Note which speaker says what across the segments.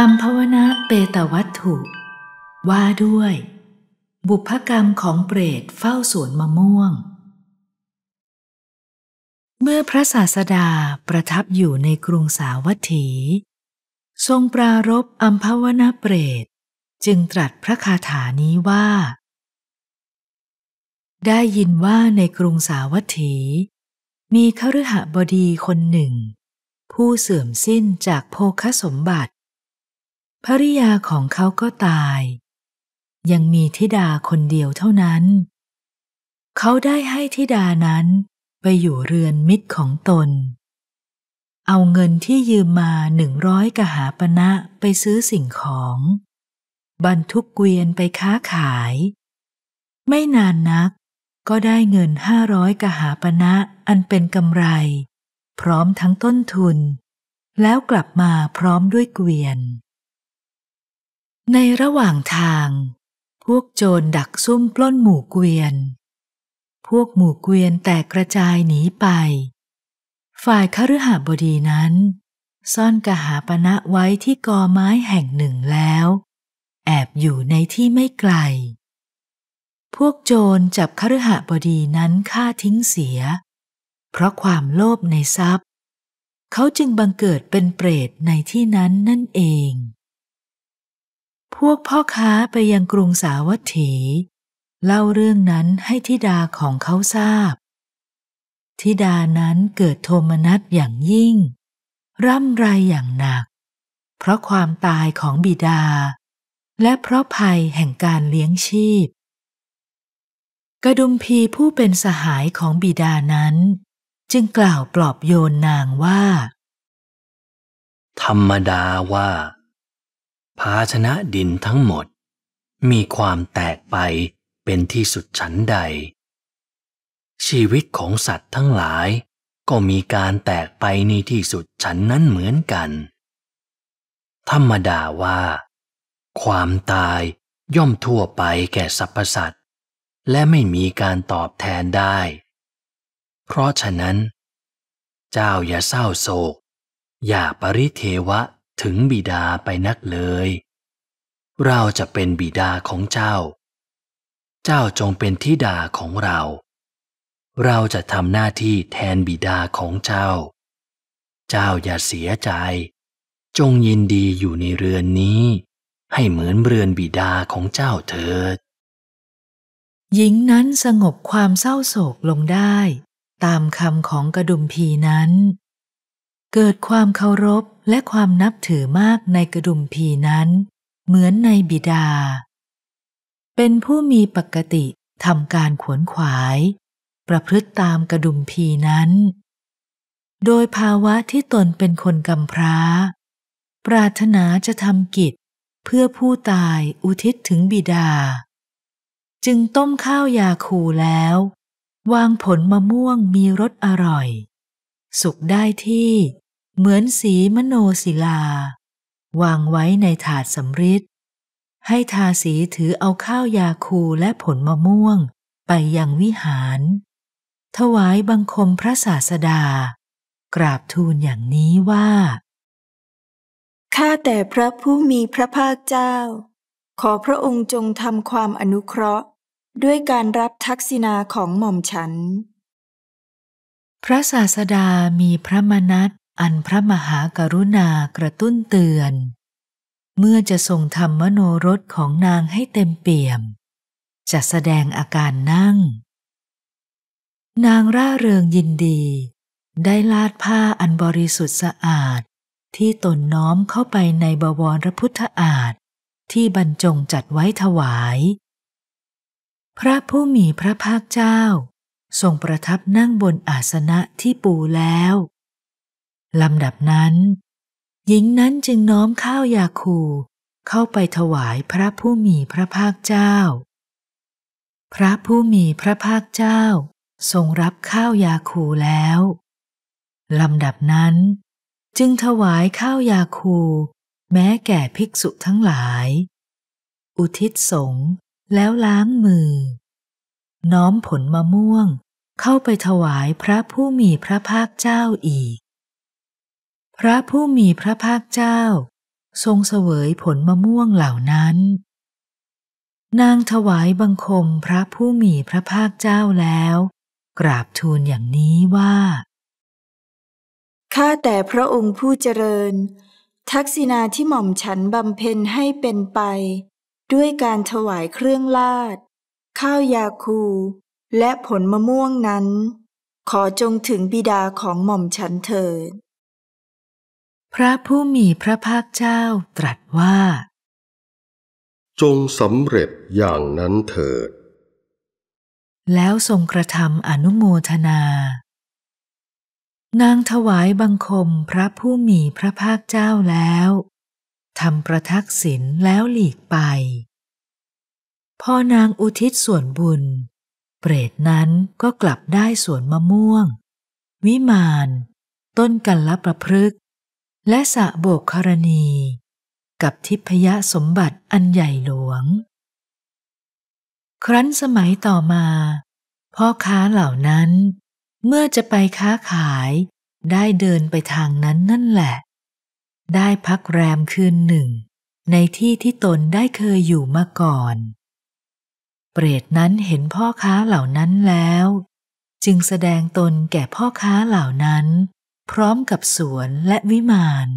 Speaker 1: อัมพวนะเปตวัตถุ ว่าด้วย บุพกรรมของเปรตเฝ้าสวนมะม่วง เมื่อพระศาสดาประทับอยู่ในกรุงสาวัตถี ทรงปรารบอัมพวนะเปรตจึงตรัสพระคาถานี้ว่า ได้ยินว่าในกรุงสาวัตถี มีขรหบดีคนหนึ่ง ผู้เสื่อมสิ้นจากโภคสมบัติภริยาของเขาก็ตาย ยังมีธิดาคนเดียวเท่านั้น เขาได้ให้ธิดานั้นไปอยู่เรือนมิตรของตน เอาเงินที่ยืมมาหนึ่งร้อยกหาปณะไปซื้อสิ่งของ บรรทุกเกวียนไปค้าขาย ไม่นานนักก็ได้เงินห้าร้อยกหาปณะอันเป็นกำไร พร้อมทั้งต้นทุน แล้วกลับมาพร้อมด้วยเกวียนในระหว่างทาง พวกโจรดักซุ่มปล้นหมู่เกวียน พวกหมู่เกวียนแตกกระจายหนีไป ฝ่ายคฤหบดีนั้น ซ่อนกหาปณะไว้ที่กอไม้แห่งหนึ่งแล้ว แอบอยู่ในที่ไม่ไกล พวกโจรจับคฤหบดีนั้นฆ่าทิ้งเสีย เพราะความโลภในทรัพย์ เขาจึงบังเกิดเป็นเปรตในที่นั้นนั่นเองพวกพ่อค้าไปยังกรุงสาวัตถี เล่าเรื่องนั้นให้ทิดาของเขาทราบทิดานั้นเกิดโทมนัสอย่างยิ่ง ร่ำไรอย่างหนัก เพราะความตายของบิดา และเพราะภัยแห่งการเลี้ยงชีพ กระดุมพีผู้เป็นสหายของบิดานั้น จึงกล่าวปลอบโยนนางว่า ธรรมดาว่าภาชนะดินทั้งหมด มีความแตกไปเป็นที่สุดฉันใด ชีวิตของสัตว์ทั้งหลายก็มีการแตกไปในที่สุดฉันนั้นเหมือนกัน ธรรมดาว่า ความตายย่อมทั่วไปแก่สรรพสัตว์ และไม่มีการตอบแทนได้ เพราะฉะนั้น เจ้าอย่าเศร้าโศกอย่าปริเทวะถึงบิดาไปนักเลย เราจะเป็นบิดาของเจ้า เจ้าจงเป็นทิดาของเรา เราจะทำหน้าที่แทนบิดาของเจ้า เจ้าอย่าเสียใจ จงยินดีอยู่ในเรือนนี้ ให้เหมือนเรือนบิดาของเจ้าเถิด หญิงนั้นสงบความเศร้าโศกลงได้ ตามคำของกระดุมพีนั้น เกิดความเคารพและความนับถือมากในกระดุมพีนั้น เหมือนในบิดา เป็นผู้มีปกติทำการขวนขวาย ประพฤติตามกระดุมพีนั้น โดยภาวะที่ตนเป็นคนกำพร้า ปรารถนาจะทำกิจเพื่อผู้ตายอุทิศถึงบิดา จึงต้มข้าวยาคูแล้ว วางผลมะม่วงมีรสอร่อย สุกได้ที่เหมือนสีมโนศิลา วางไว้ในถาดสำริดให้ทาสีถือเอาข้าวยาคูและผลมะม่วงไปยังวิหาร ถวายบังคมพระศาสดา กราบทูลอย่างนี้ว่า ข้าแต่พระผู้มีพระภาคเจ้า ขอพระองค์จงทำความอนุเคราะห์ด้วยการรับทักษิณาของหม่อมฉัน พระศาสดามีพระมนัสอันพระมหากรุณากระตุ้นเตือน เมื่อจะทรงทำมโนรสของนางให้เต็มเปี่ยม จะแสดงอาการนั่ง นางร่าเริงยินดี ได้ลาดผ้าอันบริสุทธิ์สะอาดที่ตนน้อมเข้าไปในบวรพุทธอาฏที่บรรจงจัดไว้ถวาย พระผู้มีพระภาคเจ้า ทรงประทับนั่งบนอาสนะที่ปูแล้วลำดับนั้น หญิงนั้นจึงน้อมข้าวยาคูเข้าไปถวายพระผู้มีพระภาคเจ้า พระผู้มีพระภาคเจ้าทรงรับข้าวยาคูแล้ว ลำดับนั้น จึงถวายข้าวยาคูแม้แก่ภิกษุทั้งหลาย อุทิศสงฆ์แล้วล้างมือ น้อมผลมะม่วง เข้าไปถวายพระผู้มีพระภาคเจ้าอีกพระผู้มีพระภาคเจ้าทรงเสวยผลมะม่วงเหล่านั้น นางถวายบังคมพระผู้มีพระภาคเจ้าแล้ว กราบทูลอย่างนี้ว่า ข้าแต่พระองค์ผู้เจริญ ทักษิณาที่หม่อมฉันบำเพ็ญให้เป็นไป ด้วยการถวายเครื่องลาดข้าวยาคูและผลมะม่วงนั้น ขอจงถึงบิดาของหม่อมฉันเถิดพระผู้มีพระภาคเจ้าตรัสว่า จงสำเร็จอย่างนั้นเถิด แล้วทรงกระทำอนุโมทนา นางถวายบังคมพระผู้มีพระภาคเจ้าแล้วทำประทักษิณแล้วหลีกไป พอนางอุทิศส่วนบุญ เปรตนั้นก็กลับได้สวนมะม่วง วิมาน ต้นกันละประพฤกและสะโบกครณี กับทิพยสมบัติอันใหญ่หลวง ครั้นสมัยต่อมา พ่อค้าเหล่านั้น เมื่อจะไปค้าขายได้เดินไปทางนั้นนั่นแหละ ได้พักแรมคืนหนึ่ง ในที่ที่ตนได้เคยอยู่มาก่อน เปรตนั้นเห็นพ่อค้าเหล่านั้นแล้ว จึงแสดงตนแก่พ่อค้าเหล่านั้นพร้อมกับสวนและวิมาน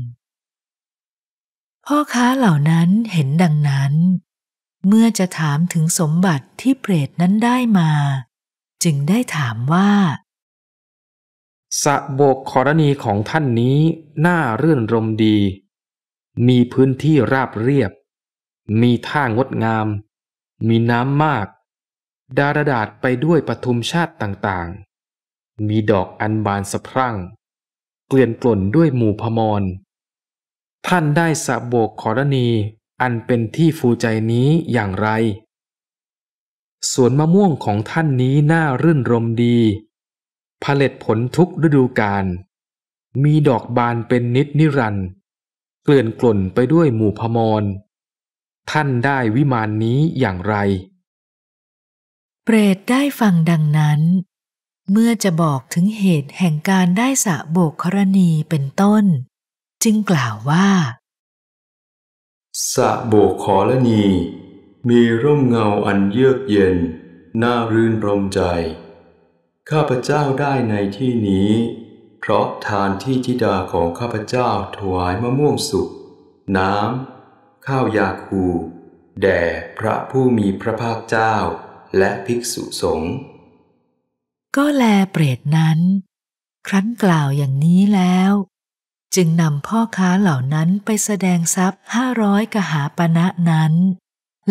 Speaker 1: พ่อค้าเหล่านั้นเห็นดังนั้น เมื่อจะถามถึงสมบัติที่เปรตนั้นได้มา จึงได้ถามว่าสะโบกขรณีของท่านนี้น่ารื่นรมดี มีพื้นที่ราบเรียบ มีท่างดงาม มีน้ำมาก ดารดาษไปด้วยปทุมชาติต่างๆ มีดอกอันบานสะพรั่งเกลื่อนกล่นด้วยหมู่พมรท่านได้สะโบกขอรณีอันเป็นที่ฟูใจนี้อย่างไร สวนมะม่วงของท่านนี้น่ารื่นรมดี ผลเล็ดผลทุกฤดูกาล มีดอกบานเป็นนิดนิรันเกลื่อนกล่นไปด้วยหมู่พมรท่านได้วิมานนี้อย่างไร เปรตได้ฟังดังนั้นเมื่อจะบอกถึงเหตุแห่งการได้สะโบกครณีเป็นต้น จึงกล่าวว่า สะโบกขรณี มีร่มเงาอันเยือกเย็น น่ารื่นรมใจ ข้าพเจ้าได้ในที่นี้ เพราะทานที่ทิดาของข้าพเจ้าถวายมะม่วงสุกน้ำ ข้าวยาคู แด่พระผู้มีพระภาคเจ้าและภิกษุสงฆ์ก็แลเปรตนั้น ครั้นกล่าวอย่างนี้แล้ว จึงนำพ่อค้าเหล่านั้นไปแสดงทรัพย์ห้าร้อยกหาปณะนั้น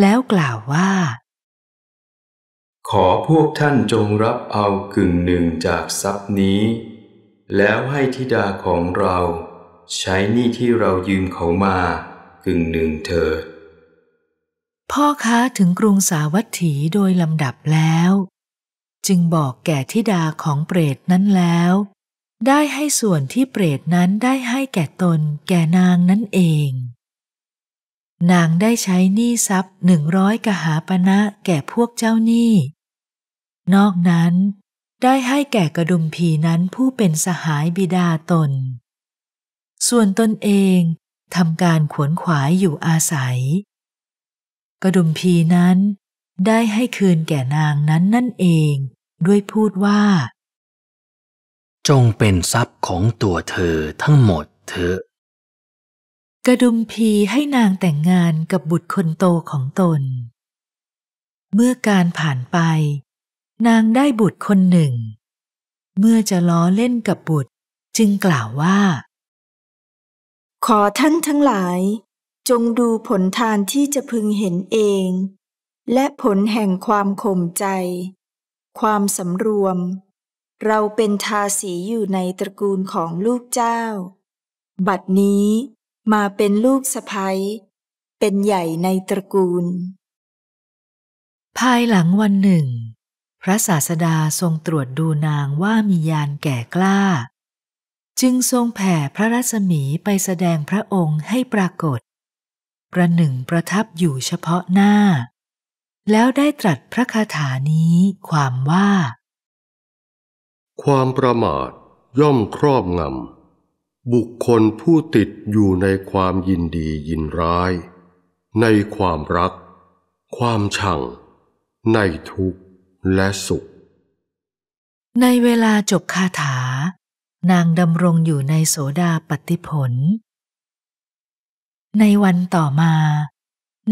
Speaker 1: แล้วกล่าวว่า ขอพวกท่านจงรับเอากึ่งหนึ่งจากทรัพย์นี้ แล้วให้ธิดาของเราใช้หนี้ที่เรายืมเขามากึ่งหนึ่งเถิดพ่อค้าถึงกรุงสาวัตถีโดยลำดับแล้วจึงบอกแก่ทิดาของเปรตนั้นแล้ว ได้ให้ส่วนที่เปรตนั้นได้ให้แก่ตน แก่นางนั่นเอง นางได้ใช้หนี้ทรัพย์หนึ่งร้อยกหาปณะนะแก่พวกเจ้าหนี้นอกนั้น ได้ให้แก่กระดุมพีนั้นผู้เป็นสหายบิดาตน ส่วนตนเองทำการขวนขวายอยู่อาศัย กระดุมพีนั้นได้ให้คืนแก่นางนั้นนั่นเองด้วยพูดว่า จงเป็นทรัพย์ของตัวเธอทั้งหมดเถอะ กระดุมพีให้นางแต่งงานกับบุตรคนโตของตน เมื่อการผ่านไป นางได้บุตรคนหนึ่ง เมื่อจะล้อเล่นกับบุตรจึงกล่าวว่า ขอท่านทั้งหลาย จงดูผลทานที่จะพึงเห็นเอง และผลแห่งความข่มใจความสำรวม เราเป็นทาสีอยู่ในตระกูลของลูกเจ้า บัดนี้มาเป็นลูกสะพ้ยเป็นใหญ่ในตระกูล ภายหลังวันหนึ่ง พระศาสดาทรงตรวจดูนางว่ามียานแก่กล้า จึงทรงแผ่พระรัศมีไปแสดงพระองค์ให้ปรากฏ ประหนึ่งประทับอยู่เฉพาะหน้าแล้วได้ตรัสพระคาถานี้ความว่า ความประมาทย่อมครอบงำบุคคลผู้ติดอยู่ในความยินดียินร้าย ในความรักความชัง ในทุกข์และสุข ในเวลาจบคาถา นางดำรงอยู่ในโสดาปฏิผล ในวันต่อมา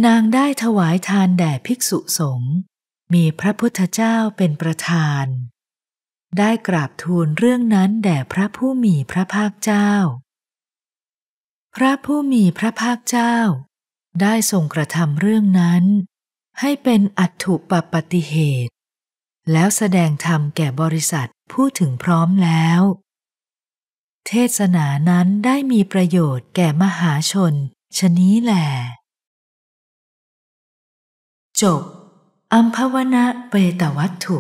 Speaker 1: นางได้ถวายทานแด่ภิกษุสงฆ์มีพระพุทธเจ้าเป็นประธาน ได้กราบทูลเรื่องนั้นแด่พระผู้มีพระภาคเจ้า พระผู้มีพระภาคเจ้า ได้ทรงกระทำเรื่องนั้น ให้เป็นอัตถุปปฏิเหตุแล้วแสดงธรรมแก่บริษัทผู้ถึงพร้อมแล้ว เทศนานั้นได้มีประโยชน์แก่มหาชน ชนี้แหละจบอัมพวนะเปตวัตถุ